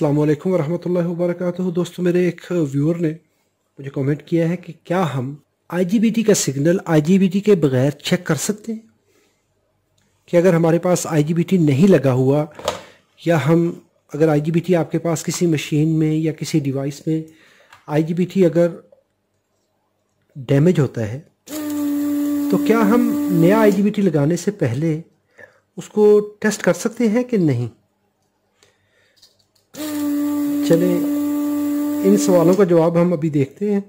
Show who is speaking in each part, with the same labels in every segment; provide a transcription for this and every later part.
Speaker 1: अल्लाम वरहमल वरक दोस्तों मेरे एक व्यूअर ने मुझे कमेंट किया है कि क्या हम आईजीबीटी का सिग्नल आईजीबीटी के बगैर चेक कर सकते हैं कि अगर हमारे पास आईजीबीटी नहीं लगा हुआ या हम अगर आईजीबीटी आपके पास किसी मशीन में या किसी डिवाइस में आईजीबीटी अगर डैमेज होता है तो क्या हम नया आईजीबीटी लगाने से पहले उसको टेस्ट कर सकते हैं कि नहीं चलें इन सवालों का जवाब हम अभी देखते हैं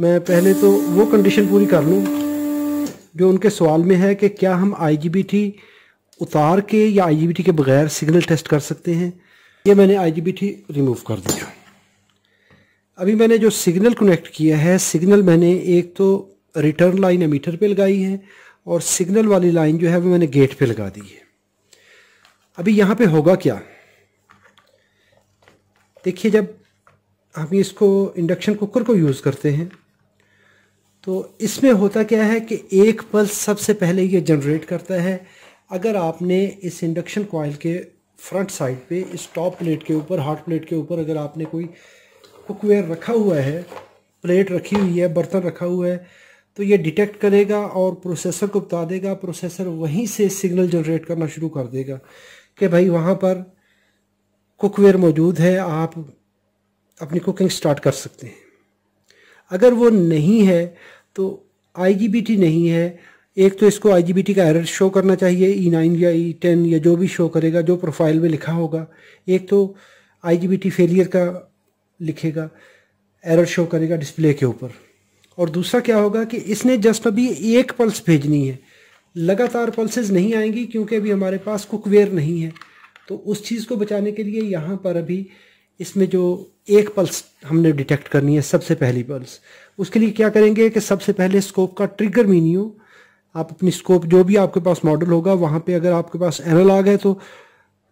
Speaker 1: मैं पहले तो वो कंडीशन पूरी कर लूँ जो उनके सवाल में है कि क्या हम आई उतार के या आई के बगैर सिग्नल टेस्ट कर सकते हैं ये मैंने आई रिमूव कर दिया अभी मैंने जो सिग्नल कनेक्ट किया है सिग्नल मैंने एक तो रिटर्न लाइन एमीटर पे लगाई है और सिग्नल वाली लाइन जो है वो मैंने गेट पे लगा दी है अभी यहाँ पे होगा क्या देखिए जब हम इसको इंडक्शन कुकर को यूज़ करते हैं तो इसमें होता क्या है कि एक पल्स सबसे पहले ये जनरेट करता है अगर आपने इस इंडक्शन कोयल के फ्रंट साइड पे इस टॉप प्लेट के ऊपर हॉट प्लेट के ऊपर अगर आपने कोई कुकवेयर रखा हुआ है प्लेट रखी हुई है बर्तन रखा हुआ है तो ये डिटेक्ट करेगा और प्रोसेसर को बता देगा प्रोसेसर वहीं से सिग्नल जनरेट करना शुरू कर देगा कि भाई वहाँ पर कुकवेयर मौजूद है आप अपनी कुकिंग स्टार्ट कर सकते हैं अगर वो नहीं है तो आईजीबीटी नहीं है एक तो इसको आईजीबीटी का एरर शो करना चाहिए ई e नाइन या ई e टेन या जो भी शो करेगा जो प्रोफाइल में लिखा होगा एक तो आईजीबीटी फेलियर का लिखेगा एरर शो करेगा डिस्प्ले के ऊपर और दूसरा क्या होगा कि इसने जस्ट अभी एक पल्स भेजनी है लगातार पल्सेज नहीं आएंगी क्योंकि अभी हमारे पास कुकवेयर नहीं है तो उस चीज़ को बचाने के लिए यहाँ पर अभी इसमें जो एक पल्स हमने डिटेक्ट करनी है सबसे पहली पल्स उसके लिए क्या करेंगे कि सबसे पहले स्कोप का ट्रिगर मीन्यू आप अपनी स्कोप जो भी आपके पास मॉडल होगा वहाँ पे अगर आपके पास एनालॉग है तो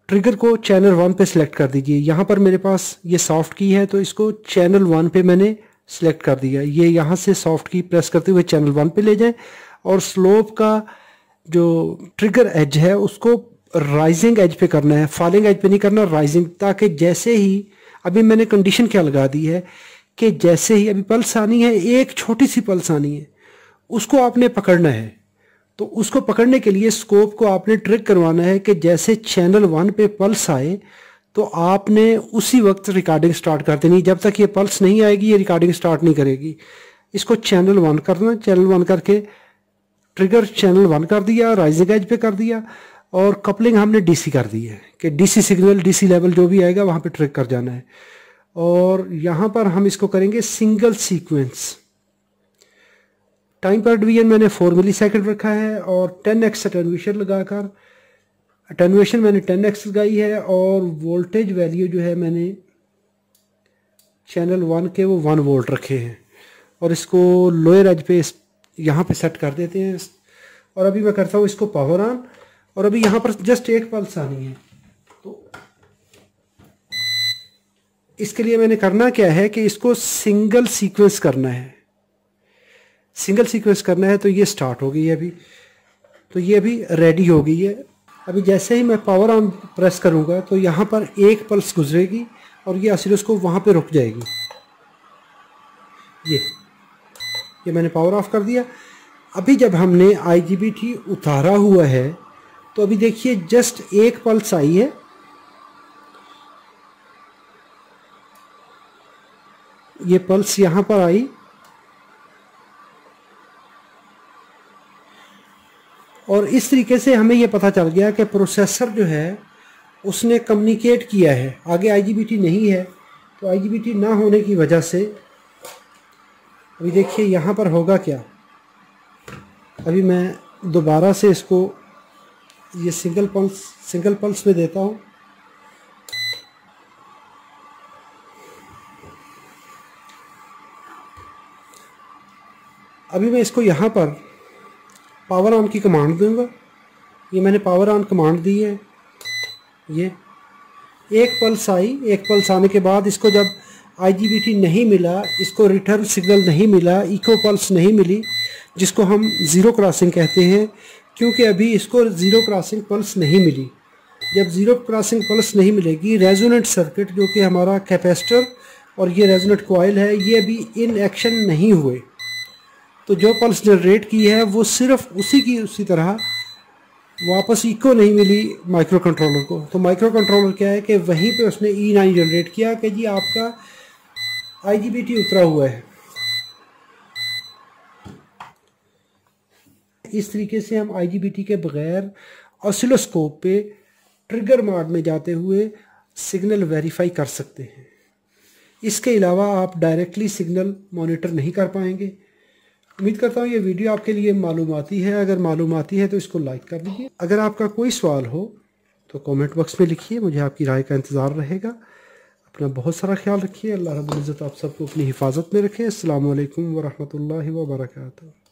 Speaker 1: ट्रिगर को चैनल वन पे सिलेक्ट कर दीजिए यहाँ पर मेरे पास ये सॉफ्ट की है तो इसको चैनल वन पे मैंने सिलेक्ट कर दिया ये यहाँ से सॉफ्ट की प्रेस करते हुए चैनल वन पे ले जाएं और स्लोप का जो ट्रिगर एज है उसको राइजिंग एज पे करना है फॉलिंग एज पे नहीं करना राइजिंग ताकि जैसे ही अभी मैंने कंडीशन क्या लगा दी है कि जैसे ही अभी पल्स आनी है एक छोटी सी पल्स आनी है उसको आपने पकड़ना है तो उसको पकड़ने के लिए स्कोप को आपने ट्रिक करवाना है कि जैसे चैनल वन पे पल्स आए तो आपने उसी वक्त रिकॉर्डिंग स्टार्ट कर देनी जब तक ये पल्स नहीं आएगी ये रिकॉर्डिंग स्टार्ट नहीं करेगी इसको चैनल वन करना चैनल वन करके ट्रिगर चैनल वन कर दिया राइजिंग एज पे कर दिया और कपलिंग हमने डीसी कर दी है कि डीसी सिग्नल डीसी लेवल जो भी आएगा वहाँ पे ट्रैक कर जाना है और यहाँ पर हम इसको करेंगे सिंगल सीक्वेंस टाइम पर डिवीजन मैंने फोर मिली सेकेंड रखा है और टेन एक्स अटेनुएशन लगाकर अटेनुएशन मैंने टेन एक्स लगाई है और वोल्टेज वैल्यू जो है मैंने चैनल वन के वो वन वोल्ट रखे हैं और इसको लोअर एज पे यहाँ पे सेट कर देते हैं और अभी मैं करता हूँ इसको पावर ऑन और अभी यहां पर जस्ट एक पल्स आनी है तो इसके लिए मैंने करना क्या है कि इसको सिंगल सीक्वेंस करना है सिंगल सीक्वेंस करना है तो ये स्टार्ट हो गई है अभी तो ये अभी रेडी हो गई है अभी जैसे ही मैं पावर ऑन प्रेस करूंगा तो यहाँ पर एक पल्स गुजरेगी और ये उसको वहाँ पे रुक जाएगी ये ये मैंने पावर ऑफ कर दिया अभी जब हमने आई उतारा हुआ है तो अभी देखिए जस्ट एक पल्स आई है ये पल्स यहां पर आई और इस तरीके से हमें यह पता चल गया कि प्रोसेसर जो है उसने कम्युनिकेट किया है आगे आईजीबीटी नहीं है तो आईजीबीटी ना होने की वजह से अभी देखिए यहां पर होगा क्या अभी मैं दोबारा से इसको ये सिंगल पल्स सिंगल पल्स में देता हूँ अभी मैं इसको यहाँ पर पावर ऑन की कमांड दूंगा ये मैंने पावर ऑन कमांड दी है ये एक पल्स आई एक पल्स आने के बाद इसको जब आईजीबीटी नहीं मिला इसको रिटर्न सिग्नल नहीं मिला इको पल्स नहीं मिली जिसको हम ज़ीरो क्रॉसिंग कहते हैं क्योंकि अभी इसको ज़ीरो क्रॉसिंग पल्स नहीं मिली जब ज़ीरो क्रॉसिंग पल्स नहीं मिलेगी रेजोनेंट सर्किट जो कि हमारा कैपेसिटर और ये रेजोनेंट कोयल है ये अभी इन एक्शन नहीं हुए तो जो पल्स जनरेट की है वो सिर्फ उसी की उसी तरह वापस इको नहीं मिली माइक्रो कंट्रोलर को तो माइक्रो कंट्रोलर क्या है कि वहीं पे उसने ई नाइन जनरेट किया कि जी आपका आई उतरा हुआ है इस तरीके से हम आईजीबीटी के बगैर ऑसिलोस्कोप पे ट्रिगर मार्ग में जाते हुए सिग्नल वेरीफाई कर सकते हैं इसके अलावा आप डायरेक्टली सिग्नल मॉनिटर नहीं कर पाएंगे उम्मीद करता हूँ ये वीडियो आपके लिए मालूमती है अगर मालूम आती है तो इसको लाइक कर दीजिए अगर आपका कोई सवाल हो तो कमेंट बॉक्स में लिखिए मुझे आपकी राय का इंतज़ार रहेगा अपना बहुत सारा ख्याल रखिए अल्लाह रब्ज़त आप सबको अपनी हिफाजत में रखें अल्लाम ला वर्का